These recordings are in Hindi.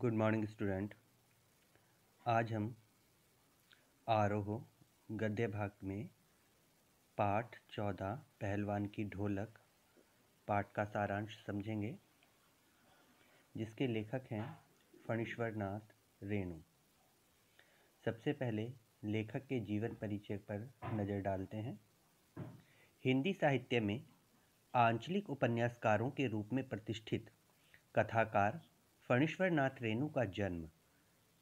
गुड मॉर्निंग स्टूडेंट आज हम आरोह गद्य भाग में पाठ चौदह पहलवान की ढोलक पाठ का सारांश समझेंगे जिसके लेखक हैं फणीश्वरनाथ रेणु सबसे पहले लेखक के जीवन परिचय पर नज़र डालते हैं हिंदी साहित्य में आंचलिक उपन्यासकारों के रूप में प्रतिष्ठित कथाकार फणीश्वरनाथ रेणु का जन्म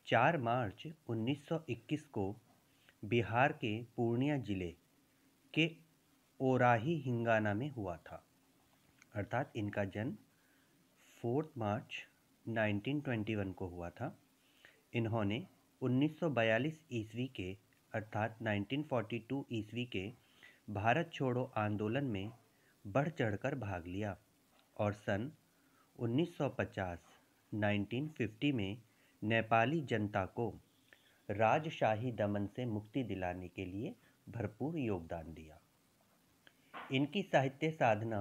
4 मार्च 1921 को बिहार के पूर्णिया जिले के ओराही हिंगाना में हुआ था अर्थात इनका जन्म 4 मार्च 1921 को हुआ था इन्होंने 1942 ईस्वी के अर्थात 1942 ईस्वी के भारत छोड़ो आंदोलन में बढ़ चढ़कर भाग लिया और सन 1950 1950 में नेपाली जनता को राजशाही दमन से मुक्ति दिलाने के लिए भरपूर योगदान दिया इनकी साहित्य साधना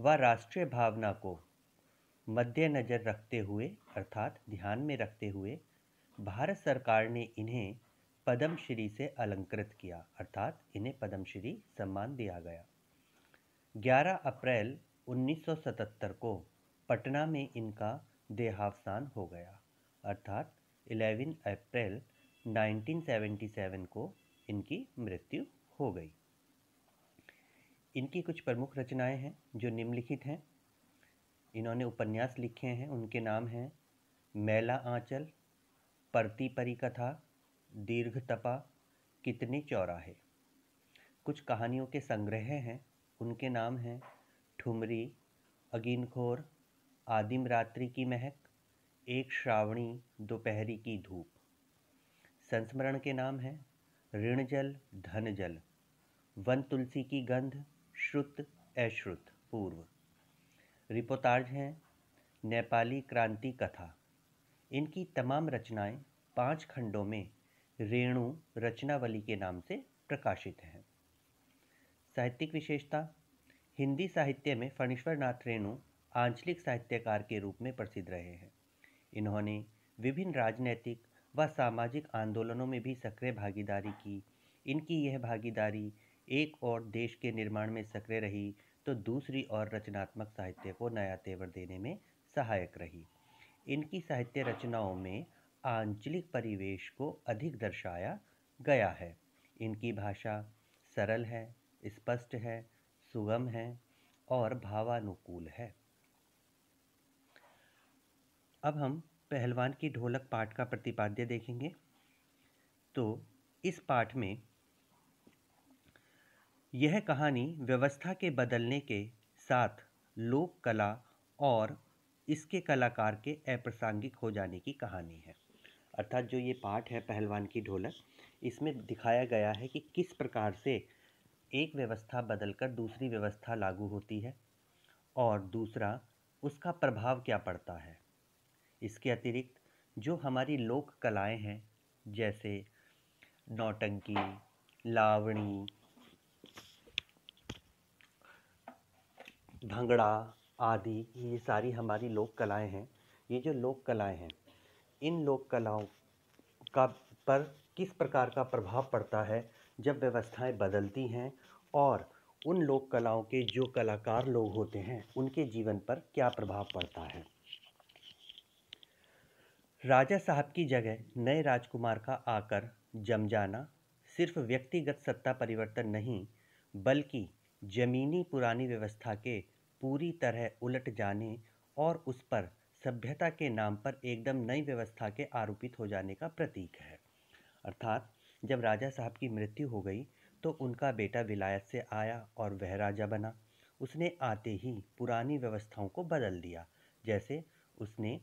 व राष्ट्रीय भावना को मद्देनज़र रखते हुए अर्थात ध्यान में रखते हुए भारत सरकार ने इन्हें पद्मश्री से अलंकृत किया अर्थात इन्हें पद्मश्री सम्मान दिया गया 11 अप्रैल 1977 को पटना में इनका देहावसान हो गया अर्थात 11 अप्रैल 1977 को इनकी मृत्यु हो गई इनकी कुछ प्रमुख रचनाएं हैं जो निम्नलिखित हैं इन्होंने उपन्यास लिखे हैं उनके नाम हैं मैला आंचल परती परी कथा दीर्घ तपा कितने चौराहे कुछ कहानियों के संग्रह हैं उनके नाम हैं ठुमरी अगीनखोर आदिम रात्रि की महक एक श्रावणी दोपहरी की धूप संस्मरण के नाम हैं ऋण जल धन जल वन तुलसी की गंध श्रुत अश्रुत पूर्व रिपोर्टार्ज हैं नेपाली क्रांति कथा इनकी तमाम रचनाएं पांच खंडों में रेणु रचनावली के नाम से प्रकाशित हैं साहित्यिक विशेषता हिंदी साहित्य में फणीश्वर नाथ रेणु आंचलिक साहित्यकार के रूप में प्रसिद्ध रहे हैं इन्होंने विभिन्न राजनैतिक व सामाजिक आंदोलनों में भी सक्रिय भागीदारी की इनकी यह भागीदारी एक और देश के निर्माण में सक्रिय रही तो दूसरी और रचनात्मक साहित्य को नया तेवर देने में सहायक रही इनकी साहित्य रचनाओं में आंचलिक परिवेश को अधिक दर्शाया गया है इनकी भाषा सरल है स्पष्ट है सुगम है और भावानुकूल है अब हम पहलवान की ढोलक पाठ का प्रतिपाद्य देखेंगे तो इस पाठ में यह कहानी व्यवस्था के बदलने के साथ लोक कला और इसके कलाकार के अप्रासंगिक हो जाने की कहानी है अर्थात जो ये पाठ है पहलवान की ढोलक इसमें दिखाया गया है कि किस प्रकार से एक व्यवस्था बदलकर दूसरी व्यवस्था लागू होती है और दूसरा उसका प्रभाव क्या पड़ता है इसके अतिरिक्त जो हमारी लोक कलाएँ हैं जैसे नौटंकी लावणी भंगड़ा आदि ये सारी हमारी लोक कलाएं हैं ये जो लोक कलाएं हैं इन लोक कलाओं का पर किस प्रकार का प्रभाव पड़ता है जब व्यवस्थाएं बदलती हैं और उन लोक कलाओं के जो कलाकार लोग होते हैं उनके जीवन पर क्या प्रभाव पड़ता है राजा साहब की जगह नए राजकुमार का आकर जम जाना सिर्फ व्यक्तिगत सत्ता परिवर्तन नहीं बल्कि जमीनी पुरानी व्यवस्था के पूरी तरह उलट जाने और उस पर सभ्यता के नाम पर एकदम नई व्यवस्था के आरोपित हो जाने का प्रतीक है अर्थात जब राजा साहब की मृत्यु हो गई तो उनका बेटा विलायत से आया और वह राजा बना उसने आते ही पुरानी व्यवस्थाओं को बदल दिया जैसे उसने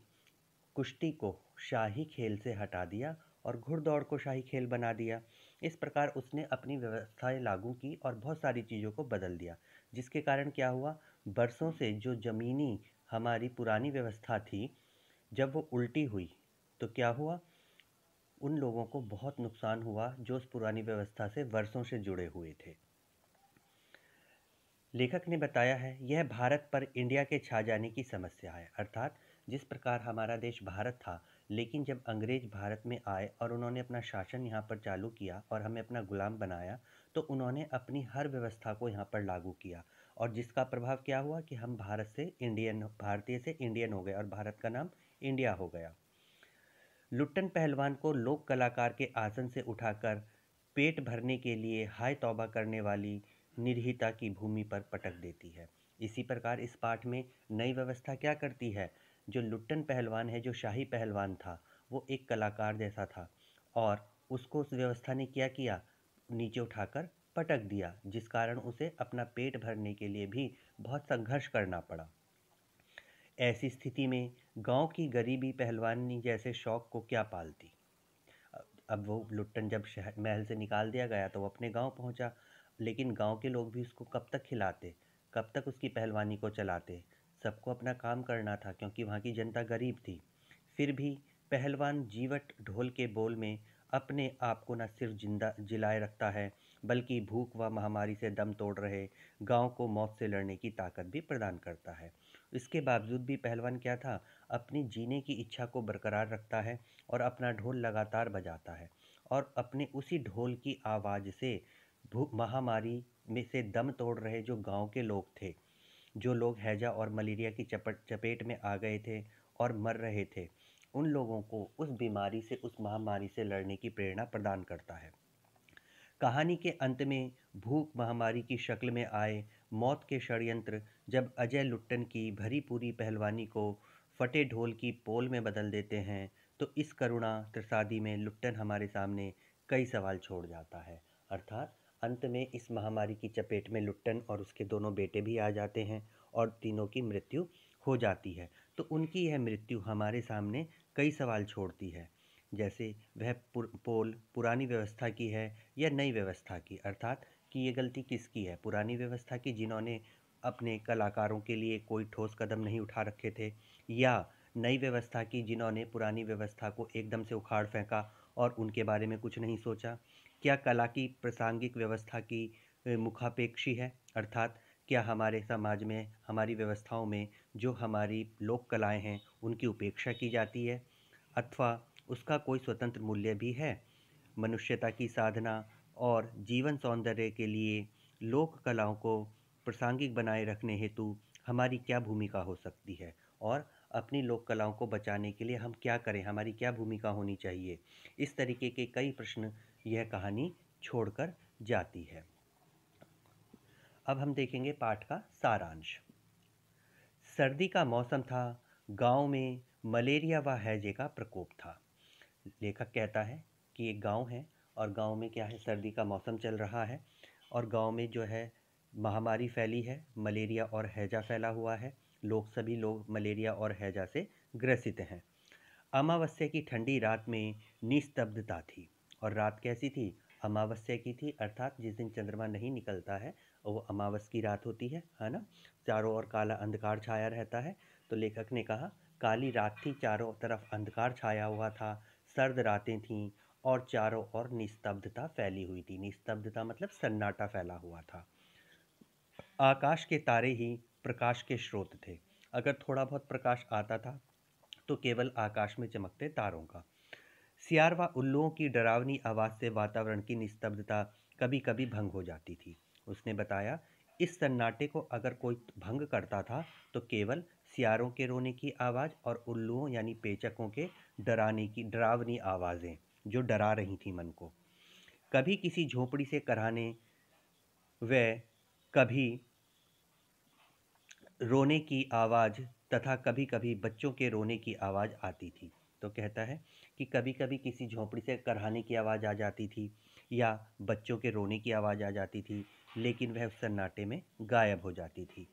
कुश्ती को शाही खेल से हटा दिया और घुड़दौड़ को शाही खेल बना दिया इस प्रकार उसने अपनी व्यवस्थाएं लागू की और बहुत सारी चीज़ों को बदल दिया जिसके कारण क्या हुआ बरसों से जो ज़मीनी हमारी पुरानी व्यवस्था थी जब वो उल्टी हुई तो क्या हुआ उन लोगों को बहुत नुकसान हुआ जो उस पुरानी व्यवस्था से वर्षों से जुड़े हुए थे लेखक ने बताया है यह भारत पर इंडिया के छा जाने की समस्या है अर्थात जिस प्रकार हमारा देश भारत था लेकिन जब अंग्रेज भारत में आए और उन्होंने अपना शासन यहाँ पर चालू किया और हमें अपना गुलाम बनाया तो उन्होंने अपनी हर व्यवस्था को यहाँ पर लागू किया और जिसका प्रभाव क्या हुआ कि हम भारत से इंडियन भारतीय से इंडियन हो गए और भारत का नाम इंडिया हो गया लुट्टन पहलवान को लोक कलाकार के आसन से उठाकर पेट भरने के लिए हाय तौबा करने वाली निर्हिता की भूमि पर पटक देती है इसी प्रकार इस पाठ में नई व्यवस्था क्या करती है जो लुट्टन पहलवान है जो शाही पहलवान था वो एक कलाकार जैसा था और उसको उस व्यवस्था ने क्या किया नीचे उठाकर पटक दिया जिस कारण उसे अपना पेट भरने के लिए भी बहुत संघर्ष करना पड़ा ऐसी स्थिति में गांव की गरीबी पहलवानी जैसे शौक को क्या पालती अब वो लुट्टन जब शहर महल से निकाल दिया गया तो वो अपने गांव पहुंचा लेकिन गांव के लोग भी उसको कब तक खिलाते कब तक उसकी पहलवानी को चलाते सबको अपना काम करना था क्योंकि वहाँ की जनता गरीब थी फिर भी पहलवान जीवट ढोल के बोल में अपने आप को न सिर्फ जिंदा जिलाए रखता है बल्कि भूख व महामारी से दम तोड़ रहे गांव को मौत से लड़ने की ताकत भी प्रदान करता है इसके बावजूद भी पहलवान क्या था अपनी जीने की इच्छा को बरकरार रखता है और अपना ढोल लगातार बजाता है और अपने उसी ढोल की आवाज़ से महामारी में से दम तोड़ रहे जो गांव के लोग थे जो लोग हैजा और मलेरिया की चपट चपेट में आ गए थे और मर रहे थे उन लोगों को उस बीमारी से उस महामारी से लड़ने की प्रेरणा प्रदान करता है कहानी के अंत में भूख महामारी की शक्ल में आए मौत के षडयंत्र जब अजय लुट्टन की भरी पूरी पहलवानी को फटे ढोल की पोल में बदल देते हैं तो इस करुणा त्रसादी में लुट्टन हमारे सामने कई सवाल छोड़ जाता है अर्थात अंत में इस महामारी की चपेट में लुट्टन और उसके दोनों बेटे भी आ जाते हैं और तीनों की मृत्यु हो जाती है तो उनकी यह मृत्यु हमारे सामने कई सवाल छोड़ती है जैसे वह पुर, पोल पुरानी व्यवस्था की है या नई व्यवस्था की अर्थात कि ये गलती किसकी है पुरानी व्यवस्था की जिन्होंने अपने कलाकारों के लिए कोई ठोस कदम नहीं उठा रखे थे या नई व्यवस्था की जिन्होंने पुरानी व्यवस्था को एकदम से उखाड़ फेंका और उनके बारे में कुछ नहीं सोचा क्या कला की प्रासंगिक व्यवस्था की मुखापेक्षी है अर्थात क्या हमारे समाज में हमारी व्यवस्थाओं में जो हमारी लोक कलाएं हैं उनकी उपेक्षा की जाती है अथवा उसका कोई स्वतंत्र मूल्य भी है मनुष्यता की साधना और जीवन सौंदर्य के लिए लोक कलाओं को प्रासंगिक बनाए रखने हेतु हमारी क्या भूमिका हो सकती है और अपनी लोक कलाओं को बचाने के लिए हम क्या करें हमारी क्या भूमिका होनी चाहिए इस तरीके के कई प्रश्न यह कहानी छोड़कर जाती है अब हम देखेंगे पाठ का सारांश सर्दी का मौसम था गांव में मलेरिया व हैजे का प्रकोप था लेखक कहता है कि एक गांव है और गांव में क्या है सर्दी का मौसम चल रहा है और गांव में जो है महामारी फैली है मलेरिया और हैजा फैला हुआ है लोग सभी लोग मलेरिया और हैजा से ग्रसित हैं अमावस्या की ठंडी रात में निस्तब्धता थी और रात कैसी थी अमावस्या की थी अर्थात जिस दिन चंद्रमा नहीं निकलता है वो अमावस की रात होती है है ना चारों ओर काला अंधकार छाया रहता है तो लेखक ने कहा काली रात थी चारों तरफ अंधकार छाया हुआ था सर्द रातें थीं और चारों ओर निस्तब्धता फैली हुई थी निस्तब्धता मतलब सन्नाटा फैला हुआ था आकाश के तारे ही प्रकाश के स्रोत थे अगर थोड़ा बहुत प्रकाश आता था तो केवल आकाश में चमकते तारों का सियार व उल्लुओं की डरावनी आवाज़ से वातावरण की निस्तब्धता कभी कभी भंग हो जाती थी उसने बताया इस सन्नाटे को अगर कोई भंग करता था तो केवल सियारों के रोने की आवाज़ और उल्लुओं यानी पेचकों के डराने की डरावनी आवाज़ें जो डरा रही थी मन को कभी किसी झोपड़ी से कराने व कभी रोने की आवाज़ तथा कभी कभी बच्चों के रोने की आवाज़ आती थी तो कहता है कि कभी कभी किसी झोंपड़ी से करहाने की आवाज़ आ जाती थी या बच्चों के रोने की आवाज़ आ जाती थी लेकिन वह उस सन्नाटे में गायब हो जाती थी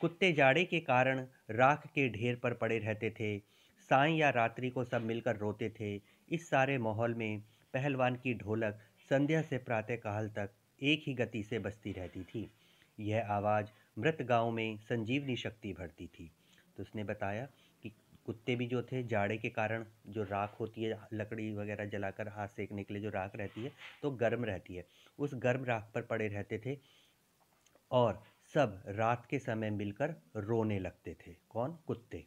कुत्ते जाड़े के कारण राख के ढेर पर पड़े रहते थे साय या रात्रि को सब मिलकर रोते थे इस सारे माहौल में पहलवान की ढोलक संध्या से प्रातःकाल तक एक ही गति से बसती रहती थी यह आवाज़ मृत गांव में संजीवनी शक्ति भरती थी तो उसने बताया कुत्ते भी जो थे जाड़े के कारण जो राख होती है लकड़ी वगैरह जलाकर हाथ सेकने के लिए जो राख रहती है तो गर्म रहती है उस गर्म राख पर पड़े रहते थे और सब रात के समय मिलकर रोने लगते थे कौन कुत्ते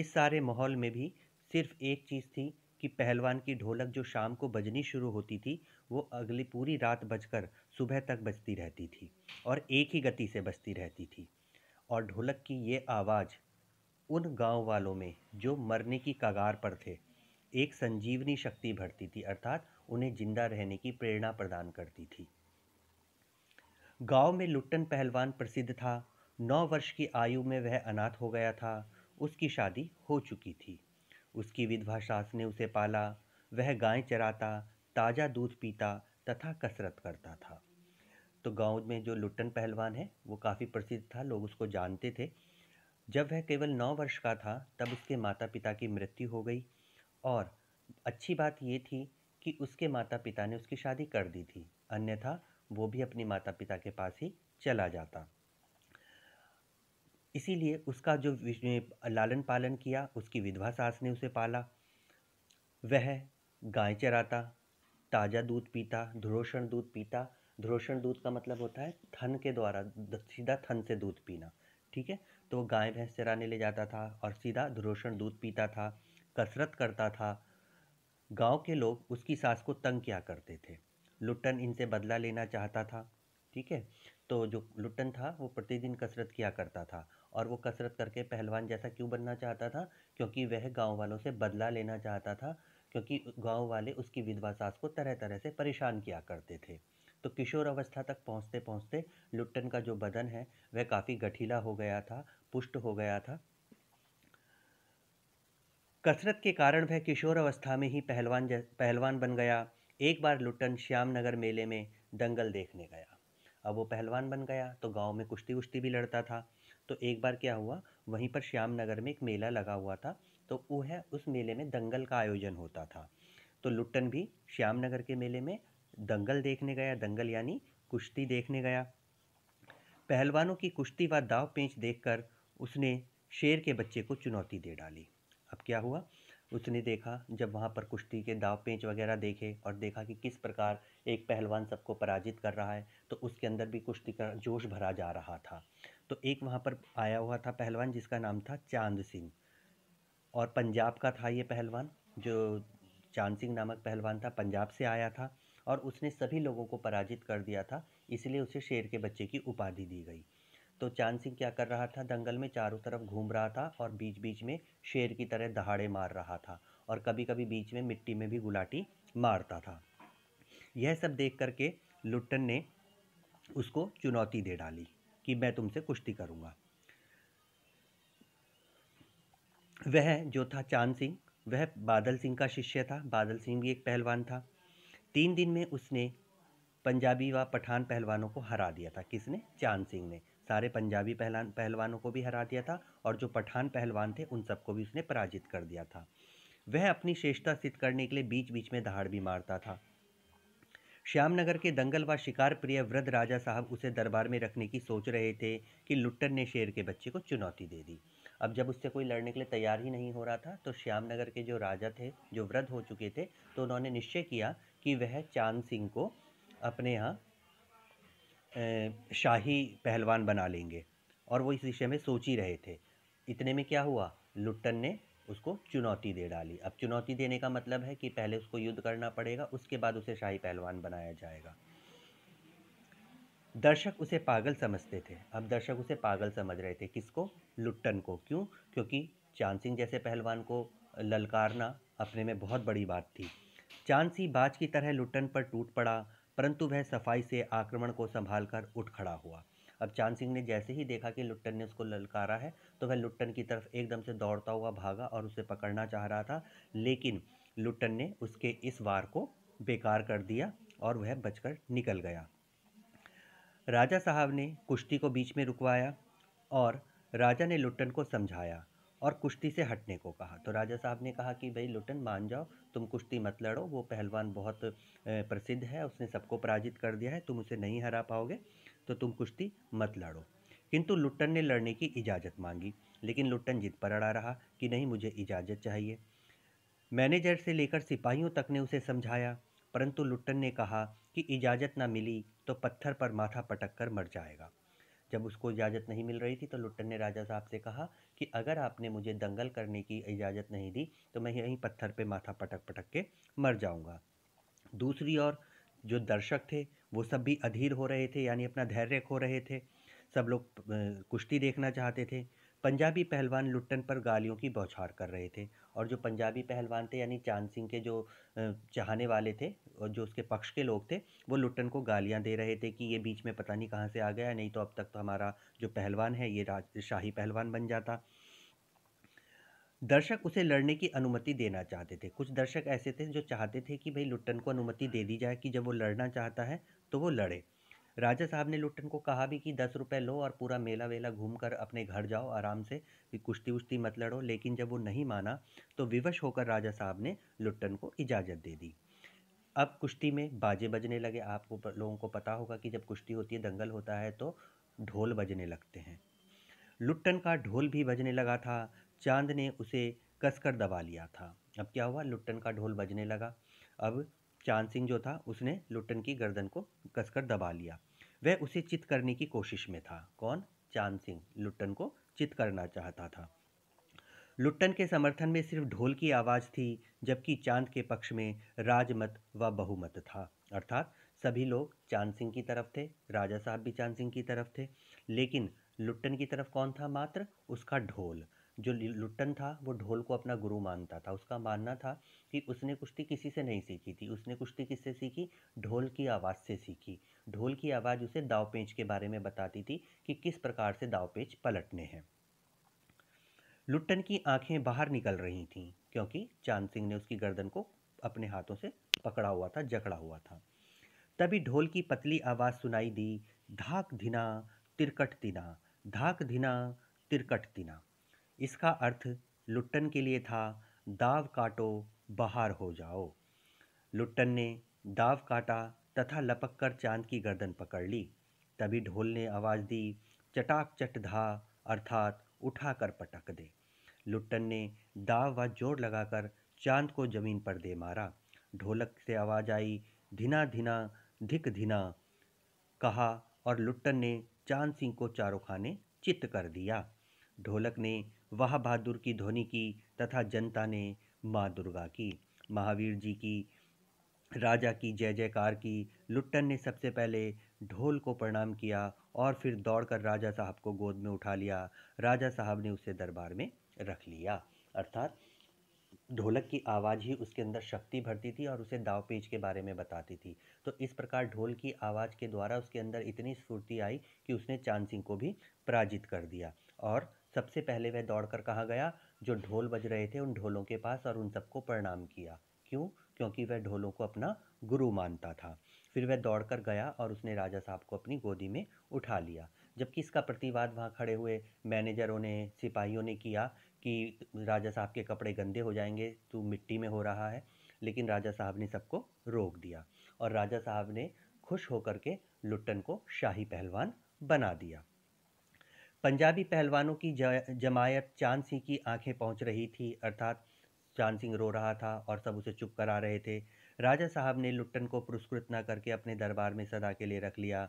इस सारे माहौल में भी सिर्फ एक चीज़ थी कि पहलवान की ढोलक जो शाम को बजनी शुरू होती थी वो अगली पूरी रात बजकर सुबह तक बजती रहती थी और एक ही गति से बजती रहती थी और ढोलक की ये आवाज़ उन गांव वालों में जो मरने की कगार पर थे एक संजीवनी शक्ति भरती थी अर्थात उन्हें जिंदा रहने की प्रेरणा प्रदान करती थी गांव में लुट्टन पहलवान प्रसिद्ध था नौ वर्ष की आयु में वह अनाथ हो गया था उसकी शादी हो चुकी थी उसकी विधवा सास ने उसे पाला वह गाय चराता ताज़ा दूध पीता तथा कसरत करता था तो गांव में जो लुट्टन पहलवान है वो काफ़ी प्रसिद्ध था लोग उसको जानते थे जब वह केवल नौ वर्ष का था तब उसके माता पिता की मृत्यु हो गई और अच्छी बात ये थी कि उसके माता पिता ने उसकी शादी कर दी थी अन्यथा वो भी अपने माता पिता के पास ही चला जाता इसीलिए उसका जो लालन पालन किया उसकी विधवा सास ने उसे पाला वह गाय चराता ताज़ा दूध पीता ध्रोषण दूध पीता ध्रोषण दूध का मतलब होता है थन के द्वारा सीधा थन से दूध पीना ठीक है तो गाय भैंस चराने ले जाता था और सीधा दुरोषण दूध पीता था कसरत करता था गांव के लोग उसकी सास को तंग किया करते थे लुट्टन इनसे बदला लेना चाहता था ठीक है तो जो लुट्टन था वो प्रतिदिन कसरत किया करता था और वो कसरत करके पहलवान जैसा क्यों बनना चाहता था क्योंकि वह गांव वालों से बदला लेना चाहता था क्योंकि गांव वाले उसकी विधवा सास को तरह तरह से परेशान किया करते थे तो किशोर अवस्था तक पहुंचते पहुंचते लुट्टन का जो बदन है वह काफ़ी गठीला हो गया था पुष्ट हो गया था कसरत के कारण वह किशोर अवस्था में ही पहलवान पहलवान बन गया एक बार लुटन नगर मेले में दंगल देखने गया अब वो पहलवान बन गया तो गांव में कुश्ती उश्ती भी लड़ता था तो एक बार क्या हुआ वहीं पर श्याम नगर में एक मेला लगा हुआ था तो वो है उस मेले में दंगल का आयोजन होता था तो लुट्टन भी श्याम नगर के मेले में दंगल देखने गया दंगल यानी कुश्ती देखने गया पहलवानों की कुश्ती व दाव पेंच देखकर उसने शेर के बच्चे को चुनौती दे डाली अब क्या हुआ उसने देखा जब वहाँ पर कुश्ती के दाव पेंच वगैरह देखे और देखा कि किस प्रकार एक पहलवान सबको पराजित कर रहा है तो उसके अंदर भी कुश्ती का जोश भरा जा रहा था तो एक वहाँ पर आया हुआ था पहलवान जिसका नाम था चांद सिंह और पंजाब का था ये पहलवान जो चांद सिंह नामक पहलवान था पंजाब से आया था और उसने सभी लोगों को पराजित कर दिया था इसलिए उसे शेर के बच्चे की उपाधि दी गई तो चांद सिंह क्या कर रहा था दंगल में चारों तरफ घूम रहा था और बीच बीच में शेर की तरह दहाड़े मार रहा था और कभी कभी बीच में मिट्टी में भी गुलाटी मारता था यह सब देख करके लुट्टन ने उसको चुनौती दे डाली कि मैं तुमसे कुश्ती करूँगा वह जो था चांद सिंह वह बादल सिंह का शिष्य था बादल सिंह भी एक पहलवान था तीन दिन में उसने पंजाबी व पठान पहलवानों को हरा दिया था किसने चांद सिंह ने सारे पंजाबी पहलान पहलवानों को भी हरा दिया था और जो पठान पहलवान थे उन सबको भी उसने पराजित कर दिया था वह अपनी श्रेष्ठता सिद्ध करने के लिए बीच बीच में दहाड़ भी मारता था श्यामनगर के दंगल व शिकार प्रिय वृद्ध राजा साहब उसे दरबार में रखने की सोच रहे थे कि लुट्टन ने शेर के बच्चे को चुनौती दे दी अब जब उससे कोई लड़ने के लिए तैयार ही नहीं हो रहा था तो श्यामनगर के जो राजा थे जो वृद्ध हो चुके थे तो उन्होंने निश्चय किया कि वह चांद सिंह को अपने यहाँ शाही पहलवान बना लेंगे और वो इस विषय में सोच ही रहे थे इतने में क्या हुआ लुट्टन ने उसको चुनौती दे डाली अब चुनौती देने का मतलब है कि पहले उसको युद्ध करना पड़ेगा उसके बाद उसे शाही पहलवान बनाया जाएगा दर्शक उसे पागल समझते थे अब दर्शक उसे पागल समझ रहे थे किसको लुट्टन को क्यों क्योंकि चांद सिंह जैसे पहलवान को ललकारना अपने में बहुत बड़ी बात थी चांद सिंह बाज की तरह लुट्टन पर टूट पड़ा परंतु वह सफाई से आक्रमण को संभाल कर उठ खड़ा हुआ अब चांद सिंह ने जैसे ही देखा कि लुट्टन ने उसको ललकारा है तो वह लुट्टन की तरफ एकदम से दौड़ता हुआ भागा और उसे पकड़ना चाह रहा था लेकिन लुट्टन ने उसके इस वार को बेकार कर दिया और वह बचकर निकल गया राजा साहब ने कुश्ती को बीच में रुकवाया और राजा ने लुट्टन को समझाया और कुश्ती से हटने को कहा तो राजा साहब ने कहा कि भाई लुटन मान जाओ तुम कुश्ती मत लड़ो वो पहलवान बहुत प्रसिद्ध है उसने सबको पराजित कर दिया है तुम उसे नहीं हरा पाओगे तो तुम कुश्ती मत लड़ो किंतु लुट्टन ने लड़ने की इजाज़त मांगी लेकिन लुट्टन जिद पर अड़ा रहा कि नहीं मुझे इजाज़त चाहिए मैनेजर से लेकर सिपाहियों तक ने उसे समझाया परंतु लुट्टन ने कहा कि इजाज़त ना मिली तो पत्थर पर माथा पटक कर मर जाएगा जब उसको इजाज़त नहीं मिल रही थी तो लुट्टन ने राजा साहब से कहा कि अगर आपने मुझे दंगल करने की इजाज़त नहीं दी तो मैं यहीं पत्थर पे माथा पटक पटक के मर जाऊँगा दूसरी ओर जो दर्शक थे वो सब भी अधीर हो रहे थे यानी अपना धैर्य खो रहे थे सब लोग कुश्ती देखना चाहते थे पंजाबी पहलवान लुट्टन पर गालियों की बौछार कर रहे थे और जो पंजाबी पहलवान थे यानी चांद सिंह के जो चाहने वाले थे और जो उसके पक्ष के लोग थे वो लुट्टन को गालियां दे रहे थे कि ये बीच में पता नहीं कहाँ से आ गया नहीं तो अब तक तो हमारा जो पहलवान है ये राज शाही पहलवान बन जाता दर्शक उसे लड़ने की अनुमति देना चाहते थे कुछ दर्शक ऐसे थे जो चाहते थे कि भाई लुट्टन को अनुमति दे दी जाए कि जब वो लड़ना चाहता है तो वो लड़े राजा साहब ने लुट्टन को कहा भी कि दस रुपये लो और पूरा मेला वेला घूम कर अपने घर जाओ आराम से कि कुश्ती उश्ती मत लड़ो लेकिन जब वो नहीं माना तो विवश होकर राजा साहब ने लुट्टन को इजाज़त दे दी अब कुश्ती में बाजे बजने लगे आपको लोगों को पता होगा कि जब कुश्ती होती है दंगल होता है तो ढोल बजने लगते हैं लुट्टन का ढोल भी बजने लगा था चांद ने उसे कसकर दबा लिया था अब क्या हुआ लुट्टन का ढोल बजने लगा अब चांद सिंह जो था उसने लुटन की गर्दन को कसकर दबा लिया वह उसे चित करने की कोशिश में था कौन चांद सिंह लुटन को चित करना चाहता था लुट्टन के समर्थन में सिर्फ ढोल की आवाज़ थी जबकि चांद के पक्ष में राजमत व बहुमत था अर्थात सभी लोग चांद सिंह की तरफ थे राजा साहब भी चांद सिंह की तरफ थे लेकिन लुट्टन की तरफ कौन था मात्र उसका ढोल जो लुट्टन था वो ढोल को अपना गुरु मानता था उसका मानना था कि उसने कुश्ती किसी से नहीं सीखी थी उसने कुश्ती किससे सीखी ढोल की आवाज़ से सीखी ढोल की आवाज़ उसे दाव पेंच के बारे में बताती थी कि किस प्रकार से दाव पेंच पलटने हैं लुट्टन की आंखें बाहर निकल रही थीं क्योंकि चांद सिंह ने उसकी गर्दन को अपने हाथों से पकड़ा हुआ था जकड़ा हुआ था तभी ढोल की पतली आवाज़ सुनाई दी धाक धिना तिरकट तिना धाक धिना तिरकट तिना इसका अर्थ लुट्टन के लिए था दाव काटो बाहर हो जाओ लुट्टन ने दाव काटा तथा लपक कर चांद की गर्दन पकड़ ली तभी ढोल ने आवाज़ दी चटाक चट धा अर्थात उठा कर पटक दे लुट्टन ने दाव व जोर लगाकर चांद को जमीन पर दे मारा ढोलक से आवाज़ आई धिना धिना धिक धिना कहा और लुट्टन ने चांद सिंह को चारों खाने चित्त कर दिया ढोलक ने वह बहादुर की ध्वनि की तथा जनता ने माँ दुर्गा की महावीर जी की राजा की जय जयकार की लुट्टन ने सबसे पहले ढोल को प्रणाम किया और फिर दौड़कर राजा साहब को गोद में उठा लिया राजा साहब ने उसे दरबार में रख लिया अर्थात ढोलक की आवाज़ ही उसके अंदर शक्ति भरती थी और उसे दाव पेज के बारे में बताती थी तो इस प्रकार ढोल की आवाज़ के द्वारा उसके अंदर इतनी स्फूर्ति आई कि उसने चांद सिंह को भी पराजित कर दिया और सबसे पहले वह दौड़कर कहा गया जो ढोल बज रहे थे उन ढोलों के पास और उन सबको प्रणाम किया क्यों क्योंकि वह ढोलों को अपना गुरु मानता था फिर वह दौड़कर गया और उसने राजा साहब को अपनी गोदी में उठा लिया जबकि इसका प्रतिवाद वहाँ खड़े हुए मैनेजरों ने सिपाहियों ने किया कि राजा साहब के कपड़े गंदे हो जाएंगे तू मिट्टी में हो रहा है लेकिन राजा साहब ने सबको रोक दिया और राजा साहब ने खुश होकर के लुट्टन को शाही पहलवान बना दिया पंजाबी पहलवानों की जमायत चांद सिंह की आंखें पहुंच रही थी अर्थात चांद सिंह रो रहा था और सब उसे चुप करा रहे थे राजा साहब ने लुट्टन को पुरस्कृत न करके अपने दरबार में सदा के लिए रख लिया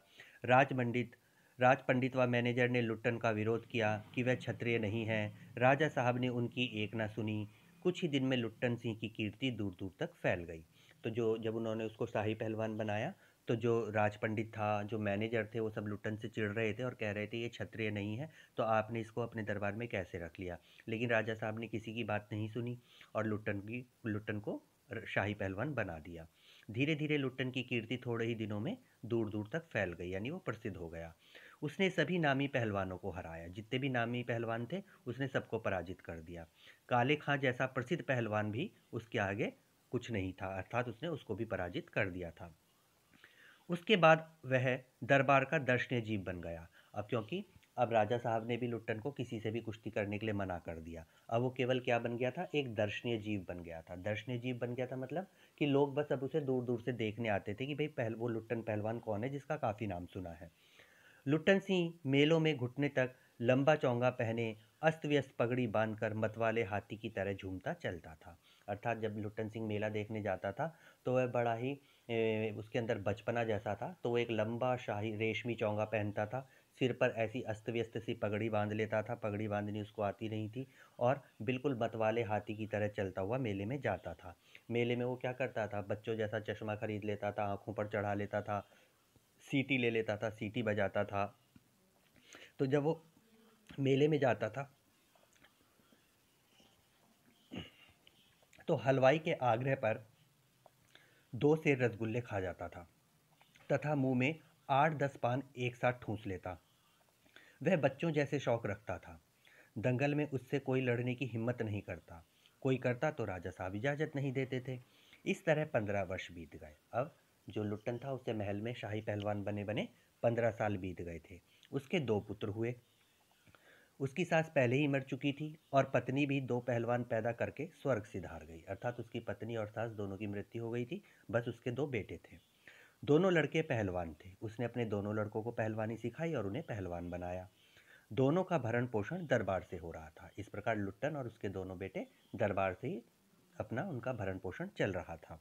राज पंडित राज पंडित व मैनेजर ने लुट्टन का विरोध किया कि वह क्षत्रिय नहीं है राजा साहब ने उनकी एक ना सुनी कुछ ही दिन में लुट्टन सिंह की कीर्ति दूर दूर तक फैल गई तो जो जब उन्होंने उसको शाही पहलवान बनाया तो जो राज पंडित था जो मैनेजर थे वो सब लुटन से चिढ़ रहे थे और कह रहे थे ये क्षत्रिय नहीं है तो आपने इसको अपने दरबार में कैसे रख लिया लेकिन राजा साहब ने किसी की बात नहीं सुनी और लुटन की लुटन को शाही पहलवान बना दिया धीरे धीरे लुटन की कीर्ति थोड़े ही दिनों में दूर दूर तक फैल गई यानी वो प्रसिद्ध हो गया उसने सभी नामी पहलवानों को हराया जितने भी नामी पहलवान थे उसने सबको पराजित कर दिया काले खां जैसा प्रसिद्ध पहलवान भी उसके आगे कुछ नहीं था अर्थात उसने उसको भी पराजित कर दिया था उसके बाद वह दरबार का दर्शनीय जीव बन गया अब क्योंकि अब राजा साहब ने भी लुट्टन को किसी से भी कुश्ती करने के लिए मना कर दिया अब वो केवल क्या बन गया था एक दर्शनीय जीव बन गया था दर्शनीय जीव बन गया था मतलब कि लोग बस अब उसे दूर दूर से देखने आते थे कि भाई पहल वो लुट्टन पहलवान कौन है जिसका काफ़ी नाम सुना है लुट्टन सिंह मेलों में घुटने तक लंबा चौंगा पहने अस्त व्यस्त पगड़ी बांधकर मतवाले हाथी की तरह झूमता चलता था अर्थात जब लुट्टन सिंह मेला देखने जाता था तो वह बड़ा ही उसके अंदर बचपना जैसा था तो वो एक लंबा शाही रेशमी चौंगा पहनता था सिर पर ऐसी अस्त व्यस्त सी पगड़ी बांध लेता था पगड़ी बांधनी उसको आती नहीं थी और बिल्कुल बतवाले हाथी की तरह चलता हुआ मेले में जाता था मेले में वो क्या करता था बच्चों जैसा चश्मा खरीद लेता था आँखों पर चढ़ा लेता था सीटी ले लेता था सीटी बजाता था तो जब वो मेले में जाता था तो हलवाई के आग्रह पर दो सेर रसगुल्ले खा जाता था तथा मुंह में आठ दस पान एक साथ ठूंस लेता वह बच्चों जैसे शौक रखता था दंगल में उससे कोई लड़ने की हिम्मत नहीं करता कोई करता तो राजा साहब इजाज़त नहीं देते थे इस तरह पंद्रह वर्ष बीत गए अब जो लुट्टन था उसके महल में शाही पहलवान बने बने पंद्रह साल बीत गए थे उसके दो पुत्र हुए उसकी सास पहले ही मर चुकी थी और पत्नी भी दो पहलवान पैदा करके स्वर्ग से धार गई अर्थात उसकी पत्नी और सास दोनों की मृत्यु हो गई थी बस उसके दो बेटे थे दोनों लड़के पहलवान थे उसने अपने दोनों लड़कों को पहलवानी सिखाई और उन्हें पहलवान बनाया दोनों का भरण पोषण दरबार से हो रहा था इस प्रकार लुट्टन और उसके दोनों बेटे दरबार से ही अपना उनका भरण पोषण चल रहा था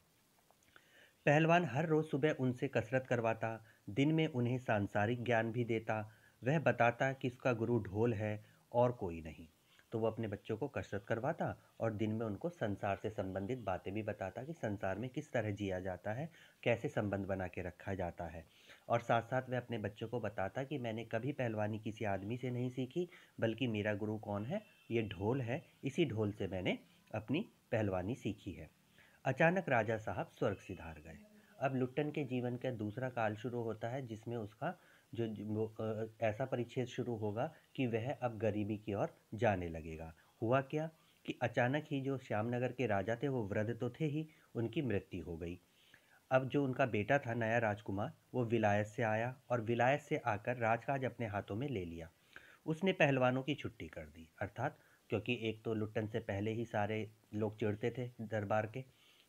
पहलवान हर रोज़ सुबह उनसे कसरत करवाता दिन में उन्हें सांसारिक ज्ञान भी देता वह बताता कि उसका गुरु ढोल है और कोई नहीं तो वह अपने बच्चों को कसरत करवाता और दिन में उनको संसार से संबंधित बातें भी बताता कि संसार में किस तरह जिया जाता है कैसे संबंध बना के रखा जाता है और साथ साथ वह अपने बच्चों को बताता कि मैंने कभी पहलवानी किसी आदमी से नहीं सीखी बल्कि मेरा गुरु कौन है ये ढोल है इसी ढोल से मैंने अपनी पहलवानी सीखी है अचानक राजा साहब स्वर्ग सिधार गए अब लुट्टन के जीवन का दूसरा काल शुरू होता है जिसमें उसका जो ऐसा परिच्छेद शुरू होगा कि वह अब गरीबी की ओर जाने लगेगा हुआ क्या कि अचानक ही जो श्यामनगर के राजा थे वो वृद्ध तो थे ही उनकी मृत्यु हो गई अब जो उनका बेटा था नया राजकुमार वो विलायत से आया और विलायत से आकर राजकाज अपने हाथों में ले लिया उसने पहलवानों की छुट्टी कर दी अर्थात क्योंकि एक तो लुट्टन से पहले ही सारे लोग चिड़ते थे दरबार के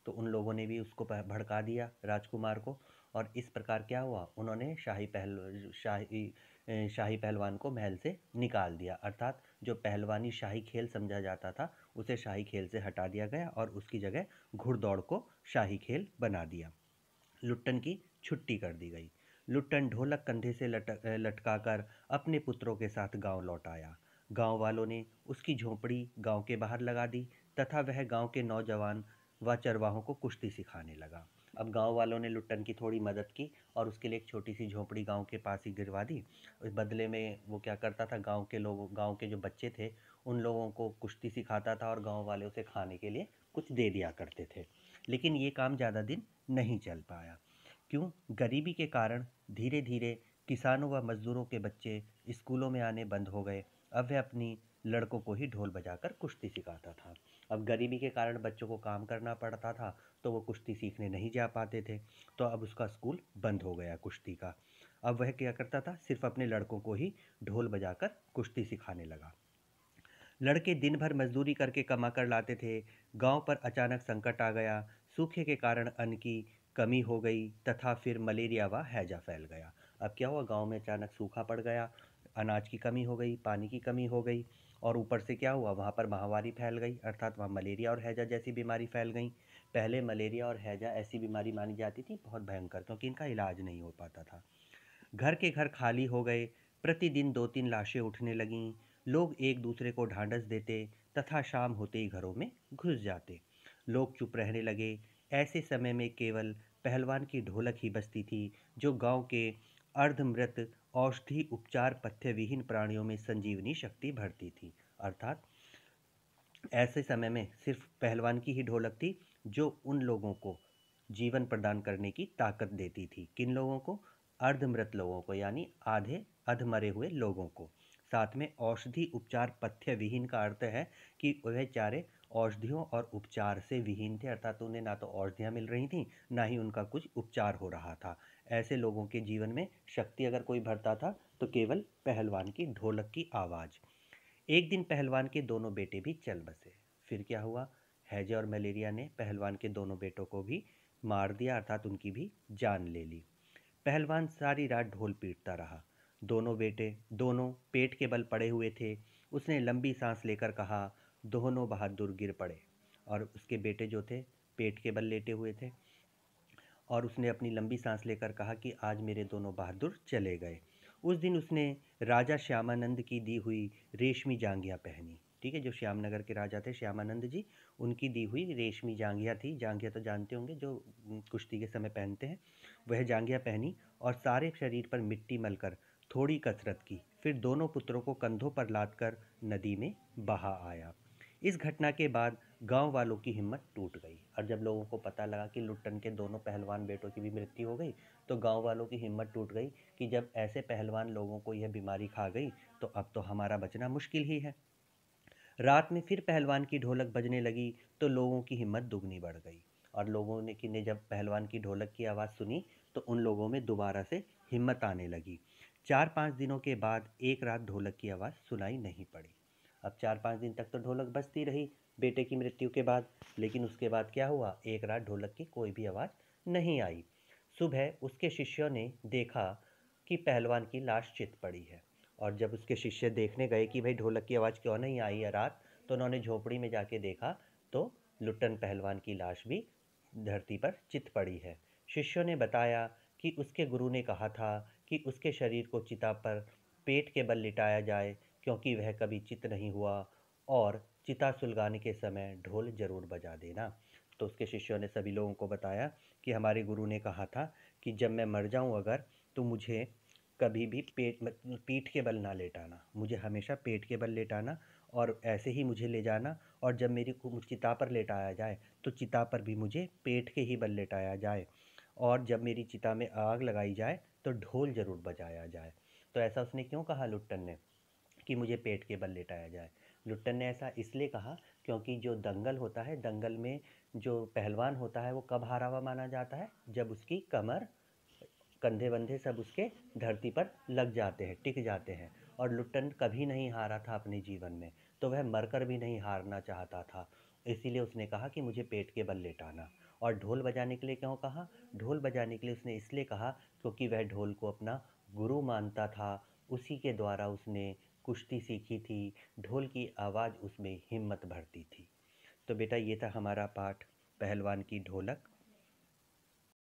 तो उन लोगों ने भी उसको भड़का दिया राजकुमार को और इस प्रकार क्या हुआ उन्होंने शाही पहल शाही शाही पहलवान को महल से निकाल दिया अर्थात जो पहलवानी शाही खेल समझा जाता था उसे शाही खेल से हटा दिया गया और उसकी जगह घुड़दौड़ को शाही खेल बना दिया लुट्टन की छुट्टी कर दी गई लुट्टन ढोलक कंधे से लटक लटका कर अपने पुत्रों के साथ गांव लौट आया गांव वालों ने उसकी झोंपड़ी गांव के बाहर लगा दी तथा वह गांव के नौजवान व चरवाहों को कुश्ती सिखाने लगा अब गांव वालों ने लुट्टन की थोड़ी मदद की और उसके लिए एक छोटी सी झोपड़ी गांव के पास ही गिरवा दी उस बदले में वो क्या करता था गांव के लोगों गांव के जो बच्चे थे उन लोगों को कुश्ती सिखाता था और गांव वाले उसे खाने के लिए कुछ दे दिया करते थे लेकिन ये काम ज़्यादा दिन नहीं चल पाया क्यों गरीबी के कारण धीरे धीरे किसानों व मज़दूरों के बच्चे स्कूलों में आने बंद हो गए अब वह अपनी लड़कों को ही ढोल बजाकर कुश्ती सिखाता था अब गरीबी के कारण बच्चों को काम करना पड़ता था तो वो कुश्ती सीखने नहीं जा पाते थे तो अब उसका स्कूल बंद हो गया कुश्ती का अब वह क्या करता था सिर्फ अपने लड़कों को ही ढोल बजाकर कुश्ती सिखाने लगा लड़के दिन भर मजदूरी करके कमा कर लाते थे गांव पर अचानक संकट आ गया सूखे के कारण अन्न की कमी हो गई तथा फिर मलेरिया व हैजा फैल गया अब क्या हुआ गांव में अचानक सूखा पड़ गया अनाज की कमी हो गई पानी की कमी हो गई और ऊपर से क्या हुआ वहाँ पर महामारी फैल गई अर्थात वहाँ मलेरिया और हैजा जैसी बीमारी फैल गई पहले मलेरिया और हैजा ऐसी बीमारी मानी जाती थी बहुत भयंकर क्योंकि इनका इलाज नहीं हो पाता था घर के घर खाली हो गए प्रतिदिन दो तीन लाशें उठने लगीं लोग एक दूसरे को ढांढस देते तथा शाम होते ही घरों में घुस जाते लोग चुप रहने लगे ऐसे समय में केवल पहलवान की ढोलक ही बजती थी जो गांव के अर्धमृत औषधि उपचार पथ्य विहीन प्राणियों में संजीवनी शक्ति भरती थी अर्थात ऐसे समय में सिर्फ पहलवान की ही ढोलक थी जो उन लोगों को जीवन प्रदान करने की ताकत देती थी किन लोगों को अर्धमृत लोगों को यानी आधे अधमरे हुए लोगों को साथ में औषधि उपचार पथ्य विहीन का अर्थ है कि वह चारे औषधियों और उपचार से विहीन थे अर्थात उन्हें ना तो औषधियाँ मिल रही थीं ना ही उनका कुछ उपचार हो रहा था ऐसे लोगों के जीवन में शक्ति अगर कोई भरता था तो केवल पहलवान की ढोलक की आवाज़ एक दिन पहलवान के दोनों बेटे भी चल बसे फिर क्या हुआ हैजे और मलेरिया ने पहलवान के दोनों बेटों को भी मार दिया अर्थात उनकी भी जान ले ली पहलवान सारी रात ढोल पीटता रहा दोनों बेटे दोनों पेट के बल पड़े हुए थे उसने लंबी सांस लेकर कहा दोनों बहादुर गिर पड़े और उसके बेटे जो थे पेट के बल लेटे हुए थे और उसने अपनी लंबी सांस लेकर कहा कि आज मेरे दोनों बहादुर चले गए उस दिन उसने राजा श्यामानंद की दी हुई रेशमी जांगिया पहनी ठीक है जो श्यामनगर के राजा थे श्यामानंद जी उनकी दी हुई रेशमी जांगिया थी जांगिया तो जानते होंगे जो कुश्ती के समय पहनते हैं वह जांगिया पहनी और सारे शरीर पर मिट्टी मलकर थोड़ी कसरत की फिर दोनों पुत्रों को कंधों पर लाद कर नदी में बहा आया इस घटना के बाद गांव वालों की हिम्मत टूट गई और जब लोगों को पता लगा कि लुट्टन के दोनों पहलवान बेटों की भी मृत्यु हो गई तो गांव वालों की हिम्मत टूट गई कि जब ऐसे पहलवान लोगों को यह बीमारी खा गई तो अब तो हमारा बचना मुश्किल ही है रात में फिर पहलवान की ढोलक बजने लगी तो लोगों की हिम्मत दुगनी बढ़ गई और लोगों ने कि ने जब पहलवान की ढोलक की आवाज़ सुनी तो उन लोगों में दोबारा से हिम्मत आने लगी चार पाँच दिनों के बाद एक रात ढोलक की आवाज़ सुनाई नहीं पड़ी अब चार पाँच दिन तक तो ढोलक बजती रही बेटे की मृत्यु के बाद लेकिन उसके बाद क्या हुआ एक रात ढोलक की कोई भी आवाज़ नहीं आई सुबह उसके शिष्यों ने देखा कि पहलवान की लाश चित पड़ी है और जब उसके शिष्य देखने गए कि भाई ढोलक की आवाज़ क्यों नहीं आई है रात तो उन्होंने झोपड़ी में जाके देखा तो लुट्टन पहलवान की लाश भी धरती पर चित पड़ी है शिष्यों ने बताया कि उसके गुरु ने कहा था कि उसके शरीर को चिता पर पेट के बल लिटाया जाए क्योंकि वह कभी चित नहीं हुआ और चिता सुलगाने के समय ढोल जरूर बजा देना तो उसके शिष्यों ने सभी लोगों को बताया कि हमारे गुरु ने कहा था कि जब मैं मर जाऊं अगर तो मुझे कभी भी पेट पीठ के बल ना लेटाना मुझे हमेशा पेट के बल लेटाना और ऐसे ही मुझे ले जाना और जब मेरी चिता पर लेटाया जाए तो चिता पर भी मुझे पेट के ही बल लेटाया जाए और जब मेरी चिता में आग लगाई जाए तो ढोल ज़रूर बजाया जाए तो ऐसा उसने क्यों कहा लुट्टन ने कि मुझे पेट के बल लेटाया जाए लुट्टन ने ऐसा इसलिए कहा क्योंकि जो दंगल होता है दंगल में जो पहलवान होता है वो कब हारा हुआ माना जाता है जब उसकी कमर कंधे बंधे सब उसके धरती पर लग जाते हैं टिक जाते हैं और लुट्टन कभी नहीं हारा था अपने जीवन में तो वह मरकर भी नहीं हारना चाहता था इसीलिए उसने कहा कि मुझे पेट के बल लेटाना और ढोल बजाने के लिए क्यों कहा ढोल बजाने के लिए उसने इसलिए कहा क्योंकि वह ढोल को अपना गुरु मानता था उसी के द्वारा उसने कुश्ती सीखी थी ढोल की आवाज़ उसमें हिम्मत भरती थी तो बेटा ये था हमारा पाठ पहलवान की ढोलक